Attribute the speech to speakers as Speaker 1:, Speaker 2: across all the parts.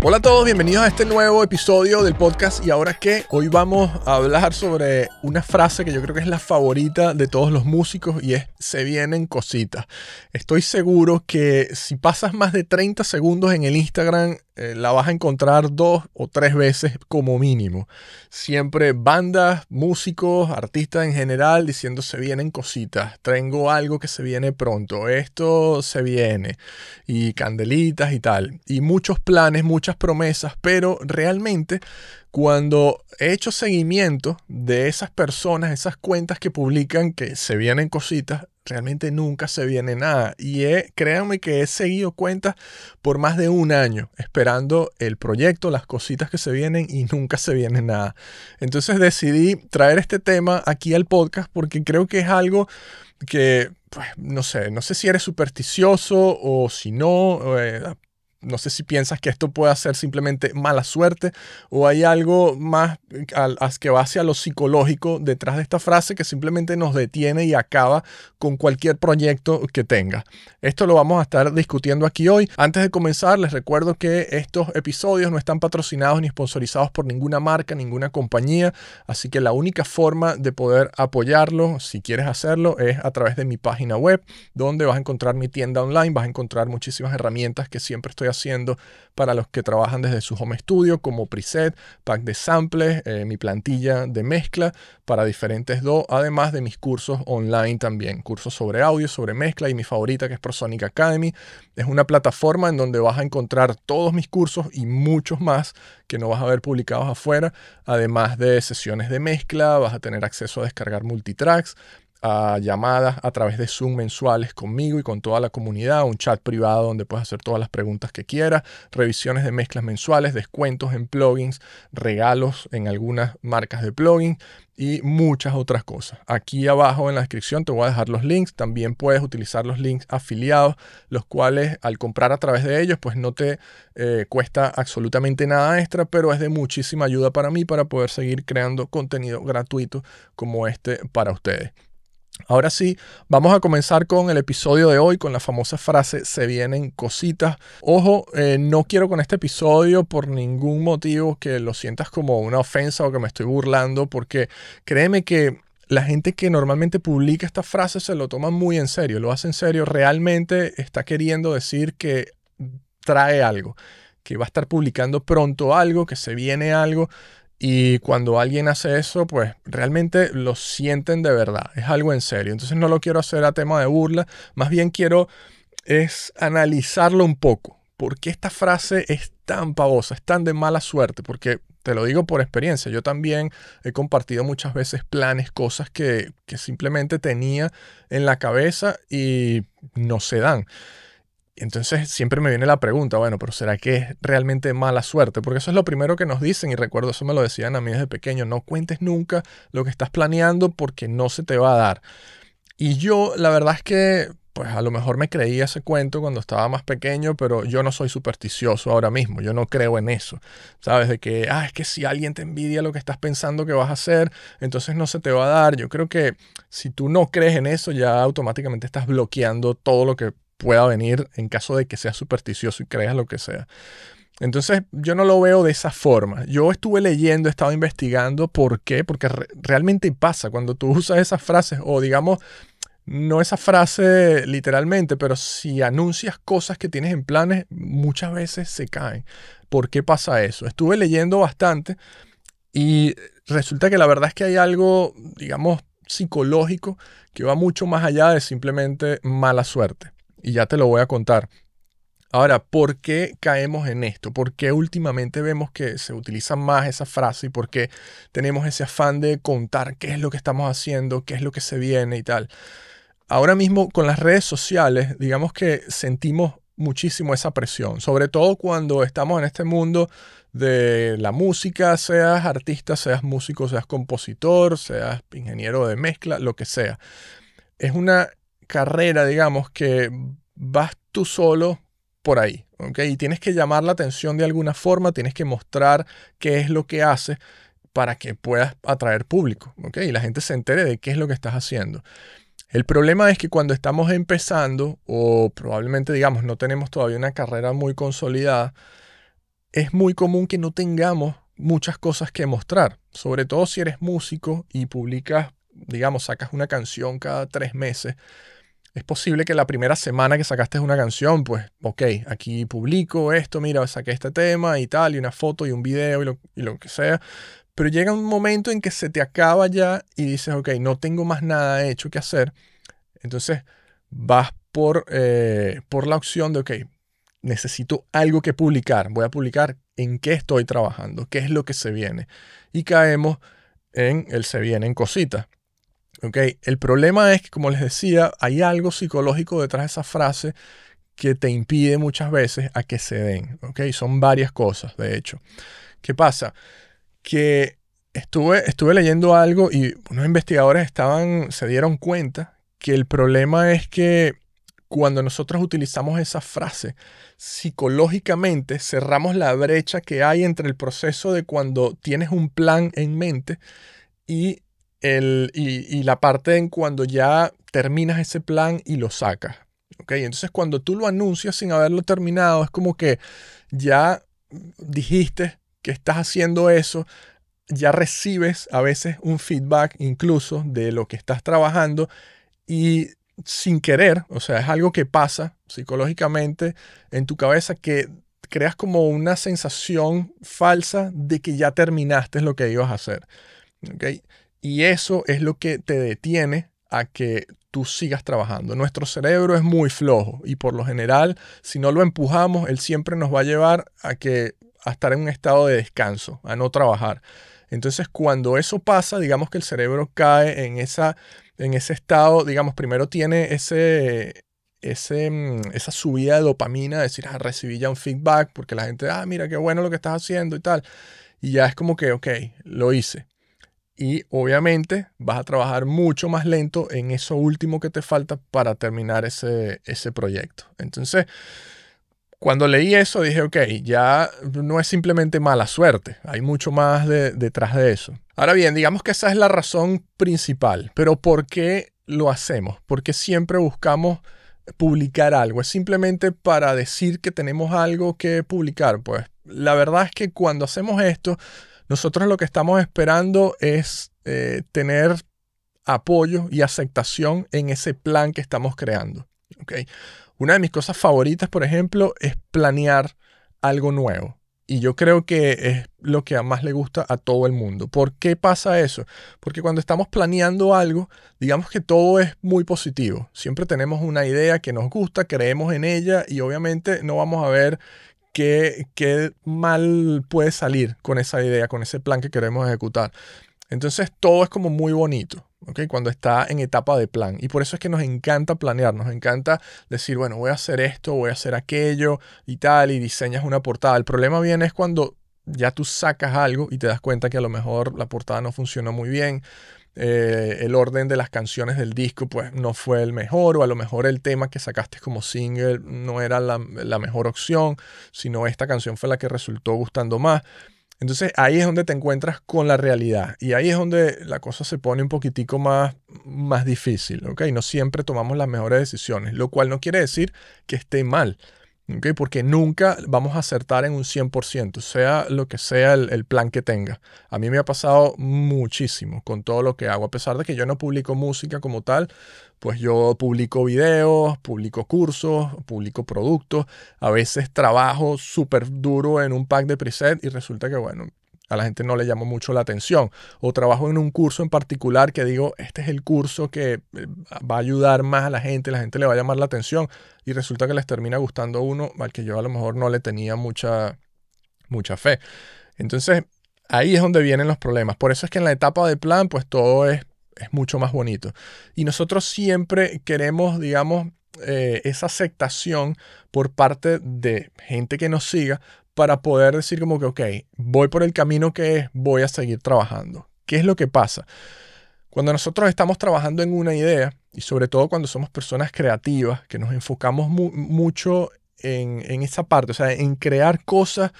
Speaker 1: Hola a todos, bienvenidos a este nuevo episodio del podcast y ahora que hoy vamos a hablar sobre una frase que yo creo que es la favorita de todos los músicos y es se vienen cositas. Estoy seguro que si pasas más de 30 segundos en el Instagram eh, la vas a encontrar dos o tres veces como mínimo. Siempre bandas, músicos, artistas en general diciendo se vienen cositas, tengo algo que se viene pronto, esto se viene, y candelitas y tal. Y muchos planes, muchas promesas, pero realmente cuando he hecho seguimiento de esas personas, esas cuentas que publican que se vienen cositas, realmente nunca se viene nada. Y créanme que he seguido cuentas por más de un año esperando el proyecto, las cositas que se vienen y nunca se viene nada. Entonces decidí traer este tema aquí al podcast porque creo que es algo que pues, no sé, no sé si eres supersticioso o si no, eh, no sé si piensas que esto pueda ser simplemente mala suerte o hay algo más al que va a lo psicológico detrás de esta frase que simplemente nos detiene y acaba con cualquier proyecto que tenga. Esto lo vamos a estar discutiendo aquí hoy. Antes de comenzar, les recuerdo que estos episodios no están patrocinados ni sponsorizados por ninguna marca, ninguna compañía, así que la única forma de poder apoyarlo, si quieres hacerlo, es a través de mi página web, donde vas a encontrar mi tienda online, vas a encontrar muchísimas herramientas que siempre estoy haciendo para los que trabajan desde su home studio, como preset, pack de samples, eh, mi plantilla de mezcla para diferentes DO, además de mis cursos online también, cursos sobre audio, sobre mezcla y mi favorita que es ProSonic Academy. Es una plataforma en donde vas a encontrar todos mis cursos y muchos más que no vas a ver publicados afuera, además de sesiones de mezcla, vas a tener acceso a descargar multitracks, a llamadas a través de Zoom mensuales conmigo y con toda la comunidad, un chat privado donde puedes hacer todas las preguntas que quieras, revisiones de mezclas mensuales, descuentos en plugins, regalos en algunas marcas de plugins y muchas otras cosas. Aquí abajo en la descripción te voy a dejar los links, también puedes utilizar los links afiliados, los cuales al comprar a través de ellos pues no te eh, cuesta absolutamente nada extra, pero es de muchísima ayuda para mí para poder seguir creando contenido gratuito como este para ustedes. Ahora sí, vamos a comenzar con el episodio de hoy, con la famosa frase, se vienen cositas. Ojo, eh, no quiero con este episodio por ningún motivo que lo sientas como una ofensa o que me estoy burlando, porque créeme que la gente que normalmente publica estas frases se lo toma muy en serio, lo hace en serio, realmente está queriendo decir que trae algo, que va a estar publicando pronto algo, que se viene algo. Y cuando alguien hace eso, pues realmente lo sienten de verdad, es algo en serio. Entonces no lo quiero hacer a tema de burla, más bien quiero es analizarlo un poco. ¿Por qué esta frase es tan pavosa, es tan de mala suerte? Porque te lo digo por experiencia, yo también he compartido muchas veces planes, cosas que, que simplemente tenía en la cabeza y no se dan. Entonces siempre me viene la pregunta, bueno, pero ¿será que es realmente mala suerte? Porque eso es lo primero que nos dicen y recuerdo eso me lo decían a mí desde pequeño, no cuentes nunca lo que estás planeando porque no se te va a dar. Y yo la verdad es que pues a lo mejor me creía ese cuento cuando estaba más pequeño, pero yo no soy supersticioso ahora mismo, yo no creo en eso, ¿sabes? De que, ah, es que si alguien te envidia lo que estás pensando que vas a hacer, entonces no se te va a dar. Yo creo que si tú no crees en eso, ya automáticamente estás bloqueando todo lo que pueda venir en caso de que sea supersticioso y creas lo que sea. Entonces yo no lo veo de esa forma. Yo estuve leyendo, he estado investigando por qué, porque realmente pasa cuando tú usas esas frases o digamos, no esa frase literalmente, pero si anuncias cosas que tienes en planes, muchas veces se caen. ¿Por qué pasa eso? Estuve leyendo bastante y resulta que la verdad es que hay algo, digamos, psicológico que va mucho más allá de simplemente mala suerte y ya te lo voy a contar. Ahora, ¿por qué caemos en esto? ¿Por qué últimamente vemos que se utiliza más esa frase y por qué tenemos ese afán de contar qué es lo que estamos haciendo, qué es lo que se viene y tal? Ahora mismo con las redes sociales, digamos que sentimos muchísimo esa presión, sobre todo cuando estamos en este mundo de la música, seas artista, seas músico, seas compositor, seas ingeniero de mezcla, lo que sea. Es una carrera, digamos, que vas tú solo por ahí, ¿ok? Y tienes que llamar la atención de alguna forma, tienes que mostrar qué es lo que haces para que puedas atraer público, ¿ok? Y la gente se entere de qué es lo que estás haciendo. El problema es que cuando estamos empezando o probablemente digamos no tenemos todavía una carrera muy consolidada, es muy común que no tengamos muchas cosas que mostrar, sobre todo si eres músico y publicas, digamos, sacas una canción cada tres meses es posible que la primera semana que sacaste una canción, pues, ok, aquí publico esto, mira, saqué este tema y tal, y una foto y un video y lo, que sea. Pero llega un momento en que se te acaba ya y dices, ok, no tengo más nada hecho que hacer. Entonces vas por, eh, por la opción de, ok, necesito algo que publicar. Voy a publicar en qué estoy trabajando, qué es lo que se viene. Y caemos en el se viene en cositas. El problema es que, como les decía, hay algo psicológico detrás de esa frase que te impide muchas veces a que se den. Son varias cosas, de hecho. ¿Qué pasa? Que estuve, estuve leyendo algo y unos investigadores estaban, se dieron cuenta que el problema es que cuando nosotros utilizamos esa frase, psicológicamente cerramos la brecha que hay entre el proceso de cuando tienes un plan en mente y y, la parte en cuando ya terminas ese plan y lo sacas. ¿okay? Entonces cuando tú lo anuncias sin haberlo terminado, es como que ya dijiste que estás haciendo eso, ya recibes a veces un feedback incluso de lo que estás trabajando y sin querer, o sea, es algo que pasa psicológicamente en tu cabeza que creas como una sensación falsa de que ya terminaste lo que ibas a hacer. ¿okay? Y eso es lo que te detiene a que tú sigas trabajando. Nuestro cerebro es muy flojo y por lo general, si no lo empujamos, él siempre nos va a llevar a que a estar en un estado de descanso, a no trabajar. Entonces, cuando eso pasa, digamos que el cerebro cae en esa en ese estado, digamos, primero tiene ese, ese, mm, esa subida de dopamina, decir, ah, recibí ya un feedback, porque la gente, ah, mira qué bueno lo que estás haciendo y tal. Y ya es como que, ok, lo hice y obviamente vas a trabajar mucho más lento en eso último que te falta para terminar ese, ese proyecto. Entonces, cuando leí eso dije, ok, ya no es simplemente mala suerte, hay mucho más detrás de eso. Ahora bien, digamos que esa es la razón principal, pero ¿por qué lo hacemos? Porque siempre buscamos publicar algo, es simplemente para decir que tenemos algo que publicar. Pues la verdad es que cuando hacemos esto, nosotros lo que estamos esperando es eh, tener apoyo y aceptación en ese plan que estamos creando. Una de mis cosas favoritas, por ejemplo, es planear algo nuevo. Y yo creo que es lo que más le gusta a todo el mundo. ¿Por qué pasa eso? Porque cuando estamos planeando algo, digamos que todo es muy positivo. Siempre tenemos una idea que nos gusta, creemos en ella y obviamente no vamos a ver qué, mal puede salir con esa idea, con ese plan que queremos ejecutar. Entonces todo es como muy bonito. ok cuando está en etapa de plan. Y por eso es que nos encanta planear, nos encanta decir, bueno, voy a hacer esto, voy a hacer aquello y tal, y diseñas una portada. El problema viene es cuando ya tú sacas algo y te das cuenta que a lo mejor la portada no funcionó muy bien eh, el orden de las canciones del disco pues no fue el mejor o a lo mejor el tema que sacaste como single no era la, la mejor opción, sino esta canción fue la que resultó gustando más. Entonces ahí es donde te encuentras con la realidad y ahí es donde la cosa se pone un poquitico más, más difícil, ¿ok? No siempre tomamos las mejores decisiones, lo cual no quiere decir que esté mal. Porque nunca vamos a acertar en un 100%, sea lo que sea el, plan que tenga. A mí me ha pasado muchísimo con todo lo que hago, a pesar de que yo no publico música como tal, pues yo publico videos, publico cursos, publico productos, a veces trabajo súper duro en un pack de preset y resulta que, bueno, a la gente no le llamó mucho la atención. O trabajo en un curso en particular que digo, este es el curso que eh, va a ayudar más a la gente, la gente le va a llamar la atención y resulta que les termina gustando uno al que yo a lo mejor no le tenía mucha, mucha fe. Entonces, ahí es donde vienen los problemas. Por eso es que en la etapa de plan, pues todo es, es mucho más bonito. Y nosotros siempre queremos, digamos, eh, esa aceptación por parte de gente que nos siga, para poder decir como que, ok, voy por el camino que es, voy a seguir trabajando. ¿Qué es lo que pasa? Cuando nosotros estamos trabajando en una idea, y sobre todo cuando somos personas creativas, que nos enfocamos mucho en, en, esa parte, o sea, en crear cosas,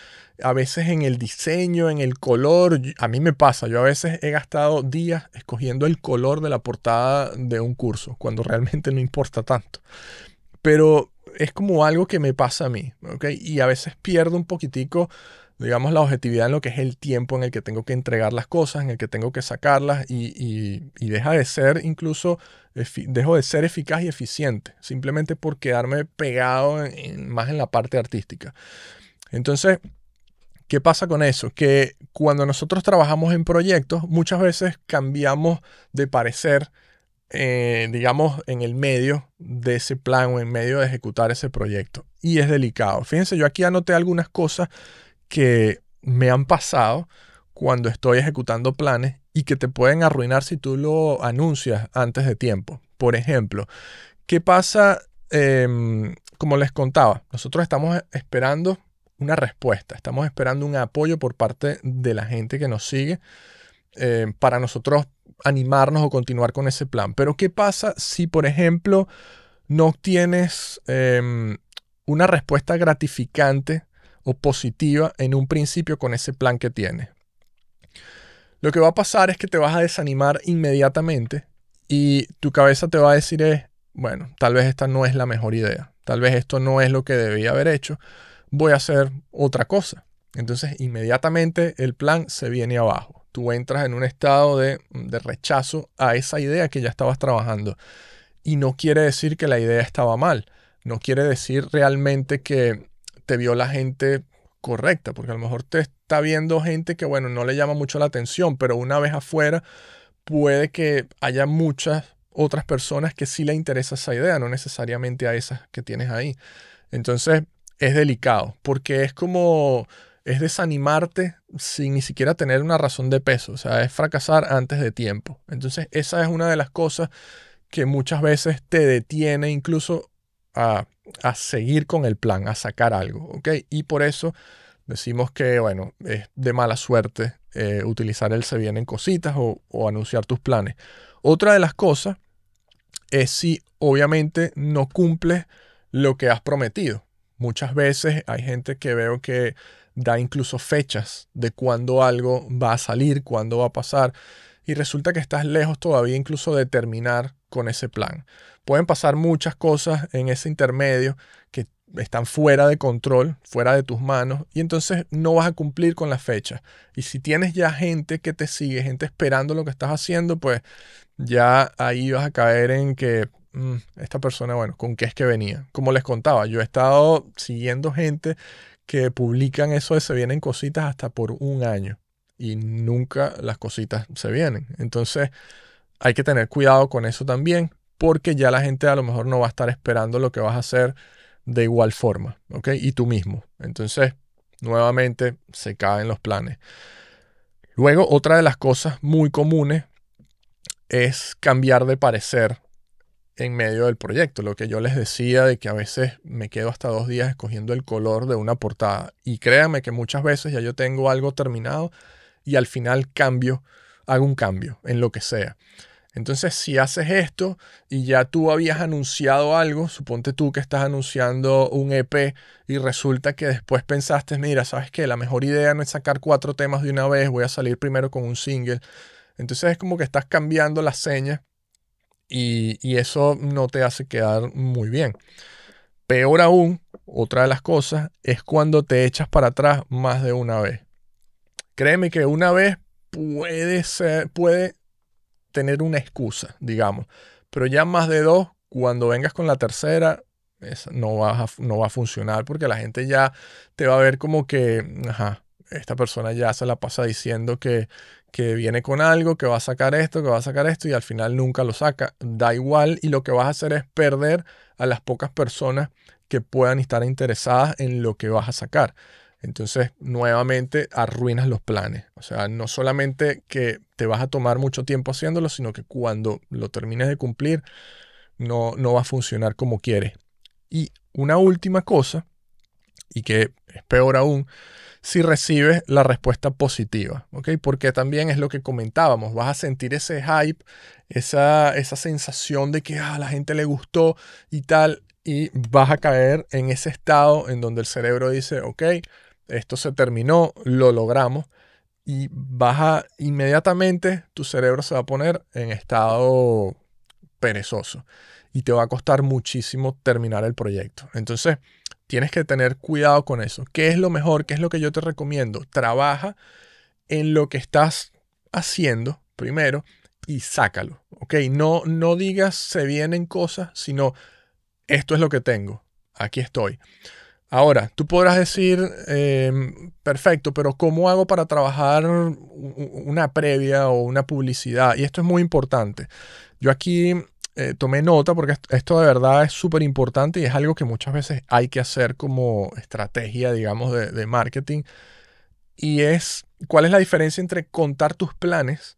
Speaker 1: a veces en el diseño, en el color. A mí me pasa, yo a veces he gastado días escogiendo el color de la portada de un curso, cuando realmente no importa tanto. Pero es como algo que me pasa a mí, ¿ok? Y a veces pierdo un poquitico, digamos, la objetividad en lo que es el tiempo en el que tengo que entregar las cosas, en el que tengo que sacarlas y, deja de ser incluso, dejo de ser eficaz y eficiente, simplemente por quedarme pegado más en la parte artística. Entonces, ¿Qué pasa con eso? Que cuando nosotros trabajamos en proyectos, muchas veces cambiamos de parecer eh, digamos, en el medio de ese plan o en medio de ejecutar ese proyecto. Y es delicado. Fíjense, yo aquí anoté algunas cosas que me han pasado cuando estoy ejecutando planes y que te pueden arruinar si tú lo anuncias antes de tiempo. Por ejemplo, ¿qué pasa? Em, como les contaba, nosotros estamos esperando una respuesta, estamos esperando un apoyo por parte de la gente que nos sigue eh, para nosotros animarnos o continuar con ese plan. Pero ¿qué pasa si, por ejemplo, no tienes em, una respuesta gratificante o positiva en un principio con ese plan que tienes? Lo que va a pasar es que te vas a desanimar inmediatamente y tu cabeza te va a decir bueno, tal vez esta no es la mejor idea, tal vez esto no es lo que debía haber hecho, voy a hacer otra cosa. Entonces inmediatamente el plan se viene abajo tú entras en un estado de, de rechazo a esa idea que ya estabas trabajando. Y no quiere decir que la idea estaba mal, no quiere decir realmente que te vio la gente correcta, porque a lo mejor te está viendo gente que, bueno, no le llama mucho la atención, pero una vez afuera puede que haya muchas otras personas que sí le interesa esa idea, no necesariamente a esas que tienes ahí. Entonces, es delicado, porque es como es desanimarte sin ni siquiera tener una razón de peso, o sea, es fracasar antes de tiempo. Entonces, esa es una de las cosas que muchas veces te detiene incluso a, seguir con el plan, a sacar algo, ¿ok? Y por eso decimos que, bueno, es de mala suerte eh, utilizar el se en cositas o, o anunciar tus planes. Otra de las cosas es si obviamente no cumples lo que has prometido. Muchas veces hay gente que veo que da incluso fechas de cuándo algo va a salir, cuándo va a pasar, y resulta que estás lejos todavía incluso de terminar con ese plan. Pueden pasar muchas cosas en ese intermedio que están fuera de control, fuera de tus manos, y entonces no vas a cumplir con la fechas. Y si tienes ya gente que te sigue, gente esperando lo que estás haciendo, pues ya ahí vas a caer en que Mm, esta persona, bueno, ¿con qué es que venía? Como les contaba, yo he estado siguiendo gente que publican eso de se vienen cositas hasta por un año y nunca las cositas se vienen. Entonces hay que tener cuidado con eso también porque ya la gente a lo mejor no va a estar esperando lo que vas a hacer de igual forma, ¿ok? Y tú mismo. Entonces, nuevamente se caen los planes. Luego, otra de las cosas muy comunes es cambiar de parecer en medio del proyecto. Lo que yo les decía de que a veces me quedo hasta dos días escogiendo el color de una portada. Y créanme que muchas veces ya yo tengo algo terminado y al final cambio, hago un cambio en lo que sea. Entonces, si haces esto y ya tú habías anunciado algo, suponte tú que estás anunciando un EP y resulta que después pensaste, mira, ¿sabes que La mejor idea no es sacar cuatro temas de una vez, voy a salir primero con un single. Entonces es como que estás cambiando las señas y, eso no te hace quedar muy bien. Peor aún, otra de las cosas, es cuando te echas para atrás más de una vez. Créeme que una vez puede puede tener una excusa, digamos, pero ya más de dos, cuando vengas con la tercera, no, va a, no va a funcionar porque la gente ya te va a ver como que, ajá, esta persona ya se la pasa diciendo que, que viene con algo, que va a sacar esto, que va a sacar esto y al final nunca lo saca. Da igual y lo que vas a hacer es perder a las pocas personas que puedan estar interesadas en lo que vas a sacar. Entonces, nuevamente, arruinas los planes. O sea, no solamente que te vas a tomar mucho tiempo haciéndolo, sino que cuando lo termines de cumplir, no, no va a funcionar como quieres. Y una última cosa y que es peor aún si recibes la respuesta positiva, ¿ok? Porque también es lo que comentábamos, vas a sentir ese hype, esa, sensación de que a ah, la gente le gustó y tal, y vas a caer en ese estado en donde el cerebro dice, ok, esto se terminó, lo logramos, y vas a, inmediatamente tu cerebro se va a poner en estado perezoso y te va a costar muchísimo terminar el proyecto. Entonces, Tienes que tener cuidado con eso. ¿Qué es lo mejor? ¿Qué es lo que yo te recomiendo? Trabaja en lo que estás haciendo primero y sácalo. ¿Ok? No, no digas se vienen cosas, sino esto es lo que tengo. Aquí estoy. Ahora, tú podrás decir, em, perfecto, pero ¿cómo hago para trabajar una previa o una publicidad? Y esto es muy importante. Yo aquí eh, tomé nota porque esto de verdad es súper importante y es algo que muchas veces hay que hacer como estrategia, digamos, de, marketing. Y es cuál es la diferencia entre contar tus planes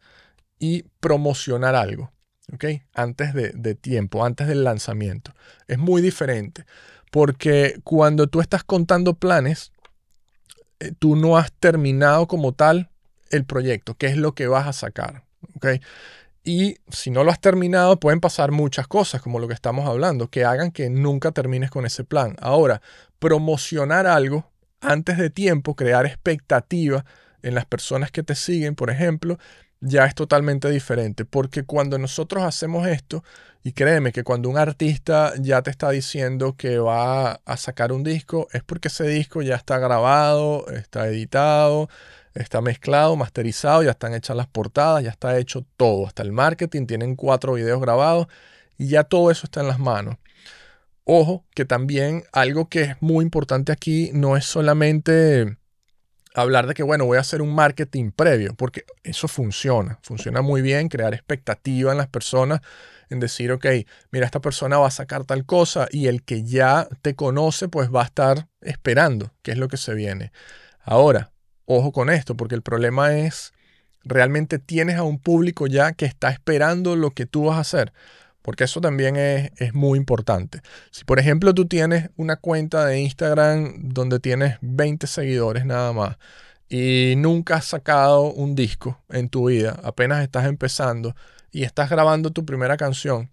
Speaker 1: y promocionar algo. ¿Ok? Antes de, tiempo, antes del lanzamiento. Es muy diferente porque cuando tú estás contando planes, eh, tú no has terminado como tal el proyecto, qué es lo que vas a sacar, ¿ok?, y si no lo has terminado, pueden pasar muchas cosas, como lo que estamos hablando, que hagan que nunca termines con ese plan. Ahora, promocionar algo antes de tiempo, crear expectativa en las personas que te siguen, por ejemplo, ya es totalmente diferente. Porque cuando nosotros hacemos esto, y créeme que cuando un artista ya te está diciendo que va a sacar un disco, es porque ese disco ya está grabado, está editado, Está mezclado, masterizado, ya están hechas las portadas, ya está hecho todo, hasta el marketing, tienen cuatro videos grabados y ya todo eso está en las manos. Ojo, que también algo que es muy importante aquí no es solamente hablar de que, bueno, voy a hacer un marketing previo, porque eso funciona, funciona muy bien, crear expectativa en las personas, en decir, ok, mira, esta persona va a sacar tal cosa y el que ya te conoce, pues va a estar esperando qué es lo que se viene. Ahora, ojo con esto, porque el problema es, realmente tienes a un público ya que está esperando lo que tú vas a hacer, porque eso también es, muy importante. Si por ejemplo tú tienes una cuenta de Instagram donde tienes 20 seguidores nada más, y nunca has sacado un disco en tu vida, apenas estás empezando y estás grabando tu primera canción,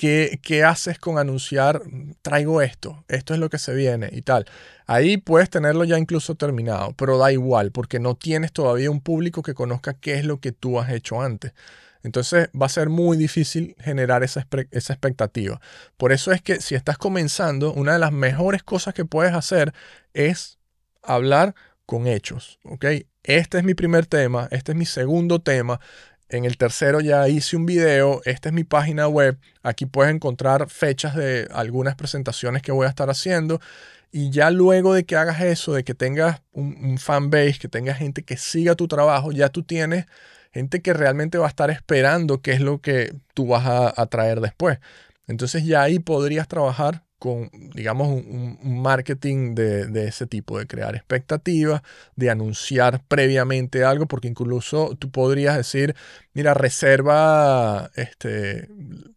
Speaker 1: ¿Qué, haces con anunciar, traigo esto, esto es lo que se viene y tal? Ahí puedes tenerlo ya incluso terminado, pero da igual, porque no tienes todavía un público que conozca qué es lo que tú has hecho antes. Entonces va a ser muy difícil generar esa, esa expectativa. Por eso es que si estás comenzando, una de las mejores cosas que puedes hacer es hablar con hechos, ¿ok? Este es mi primer tema, este es mi segundo tema, en el tercero ya hice un video. Esta es mi página web. Aquí puedes encontrar fechas de algunas presentaciones que voy a estar haciendo. Y ya luego de que hagas eso, de que tengas un, fan base, que tengas gente que siga tu trabajo, ya tú tienes gente que realmente va a estar esperando qué es lo que tú vas a traer después. Entonces ya ahí podrías trabajar con, digamos, un, marketing de, ese tipo, de crear expectativas, de anunciar previamente algo, porque incluso tú podrías decir, mira, reserva este,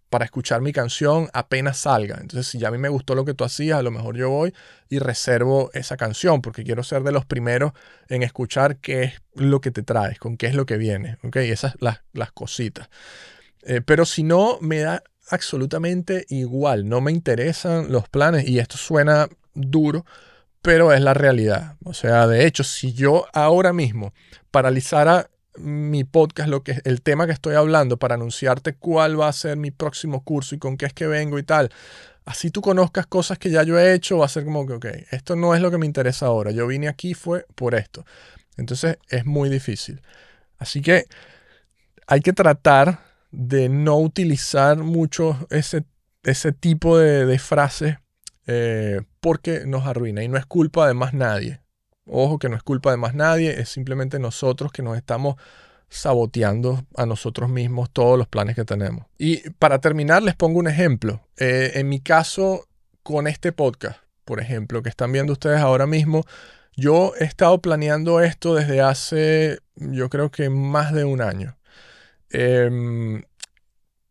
Speaker 1: para escuchar mi canción apenas salga. Entonces, si ya a mí me gustó lo que tú hacías, a lo mejor yo voy y reservo esa canción, porque quiero ser de los primeros en escuchar qué es lo que te traes, con qué es lo que viene, ¿ok? Esas las, las cositas. Eh, pero si no, me da absolutamente igual. No me interesan los planes y esto suena duro, pero es la realidad. O sea, de hecho, si yo ahora mismo paralizara mi podcast, lo que el tema que estoy hablando para anunciarte cuál va a ser mi próximo curso y con qué es que vengo y tal. Así tú conozcas cosas que ya yo he hecho, va a ser como que, ok, esto no es lo que me interesa ahora. Yo vine aquí fue por esto. Entonces es muy difícil. Así que hay que tratar de no utilizar mucho ese, tipo de, de frases eh, porque nos arruina y no es culpa de más nadie. Ojo que no es culpa de más nadie, es simplemente nosotros que nos estamos saboteando a nosotros mismos todos los planes que tenemos. Y para terminar, les pongo un ejemplo. Eh, en mi caso, con este podcast, por ejemplo, que están viendo ustedes ahora mismo, yo he estado planeando esto desde hace, yo creo que más de un año. Em,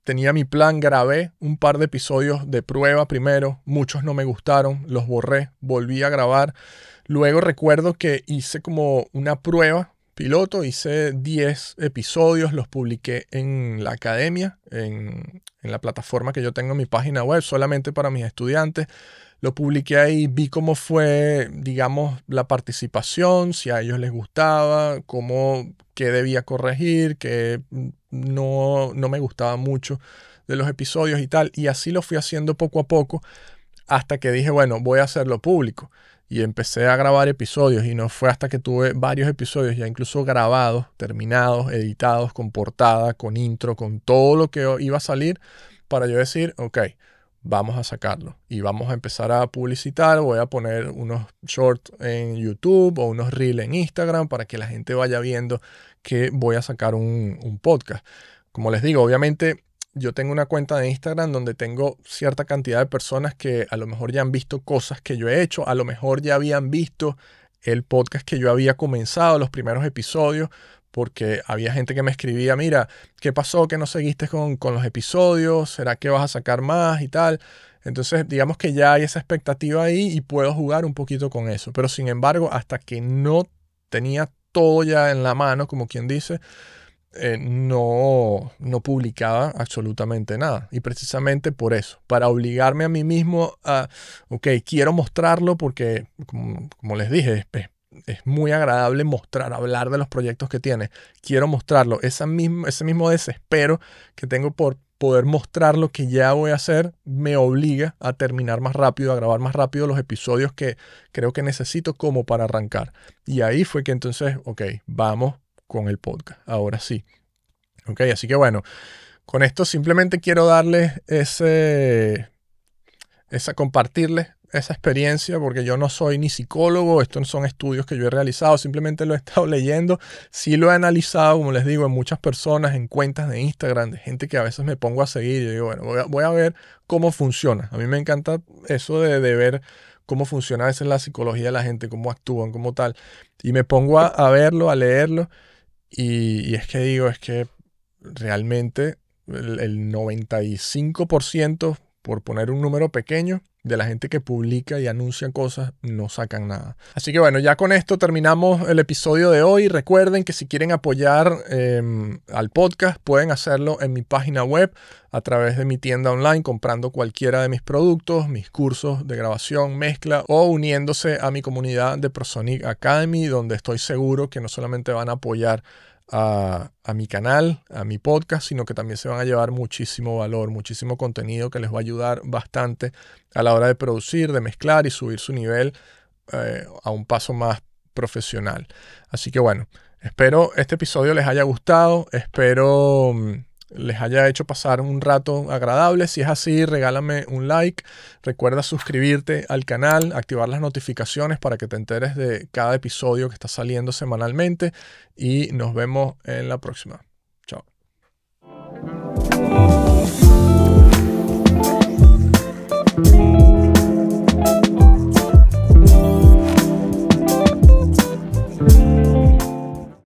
Speaker 1: tenía mi plan, grabé un par de episodios de prueba primero, muchos no me gustaron, los borré, volví a grabar. Luego recuerdo que hice como una prueba piloto, hice 10 episodios, los publiqué en la academia, en, la plataforma que yo tengo en mi página web, solamente para mis estudiantes. Lo publiqué ahí, vi cómo fue, digamos, la participación, si a ellos les gustaba, cómo, qué debía corregir, qué no, no me gustaba mucho de los episodios y tal. Y así lo fui haciendo poco a poco hasta que dije, bueno, voy a hacerlo público. Y empecé a grabar episodios y no fue hasta que tuve varios episodios ya incluso grabados, terminados, editados, con portada, con intro, con todo lo que iba a salir para yo decir, ok, vamos a sacarlo y vamos a empezar a publicitar. Voy a poner unos shorts en YouTube o unos reels en Instagram para que la gente vaya viendo que voy a sacar un, un, podcast. Como les digo, obviamente yo tengo una cuenta de Instagram donde tengo cierta cantidad de personas que a lo mejor ya han visto cosas que yo he hecho, a lo mejor ya habían visto el podcast que yo había comenzado, los primeros episodios, porque había gente que me escribía, mira, ¿qué pasó que no seguiste con, los episodios? ¿Será que vas a sacar más y tal? Entonces, digamos que ya hay esa expectativa ahí y puedo jugar un poquito con eso. Pero sin embargo, hasta que no tenía todo ya en la mano, como quien dice, eh, no, no publicaba absolutamente nada. Y precisamente por eso, para obligarme a mí mismo a, ok, quiero mostrarlo porque, como, les dije, es es muy agradable mostrar, hablar de los proyectos que tiene. Quiero mostrarlo. mismo, ese mismo desespero que tengo por poder mostrar lo que ya voy a hacer me obliga a terminar más rápido, a grabar más rápido los episodios que creo que necesito como para arrancar. Y ahí fue que entonces, ok, vamos con el podcast. Ahora sí. Ok, así que bueno, con esto simplemente quiero darles ese, esa, compartirle esa experiencia porque yo no soy ni psicólogo, estos son estudios que yo he realizado, simplemente lo he estado leyendo, sí lo he analizado, como les digo, en muchas personas, en cuentas de Instagram, de gente que a veces me pongo a seguir, y digo, bueno, voy a, ver cómo funciona. A mí me encanta eso de, de ver cómo funciona a veces la psicología de la gente, cómo actúan, cómo tal. Y me pongo a, a verlo, a leerlo. Y, es que digo, es que realmente el, el 95% por poner un número pequeño, de la gente que publica y anuncia cosas, no sacan nada. Así que bueno, ya con esto terminamos el episodio de hoy. Recuerden que si quieren apoyar em, al podcast, pueden hacerlo en mi página web a través de mi tienda online, comprando cualquiera de mis productos, mis cursos de grabación, mezcla o uniéndose a mi comunidad de Prosonic Academy, donde estoy seguro que no solamente van a apoyar a, mi canal, a mi podcast, sino que también se van a llevar muchísimo valor, muchísimo contenido que les va a ayudar bastante a la hora de producir, de mezclar y subir su nivel eh, a un paso más profesional. Así que bueno, espero este episodio les haya gustado, espero mm, les haya hecho pasar un rato agradable. Si es así, regálame un like. Recuerda suscribirte al canal, activar las notificaciones para que te enteres de cada episodio que está saliendo semanalmente y nos vemos en la próxima. Chao.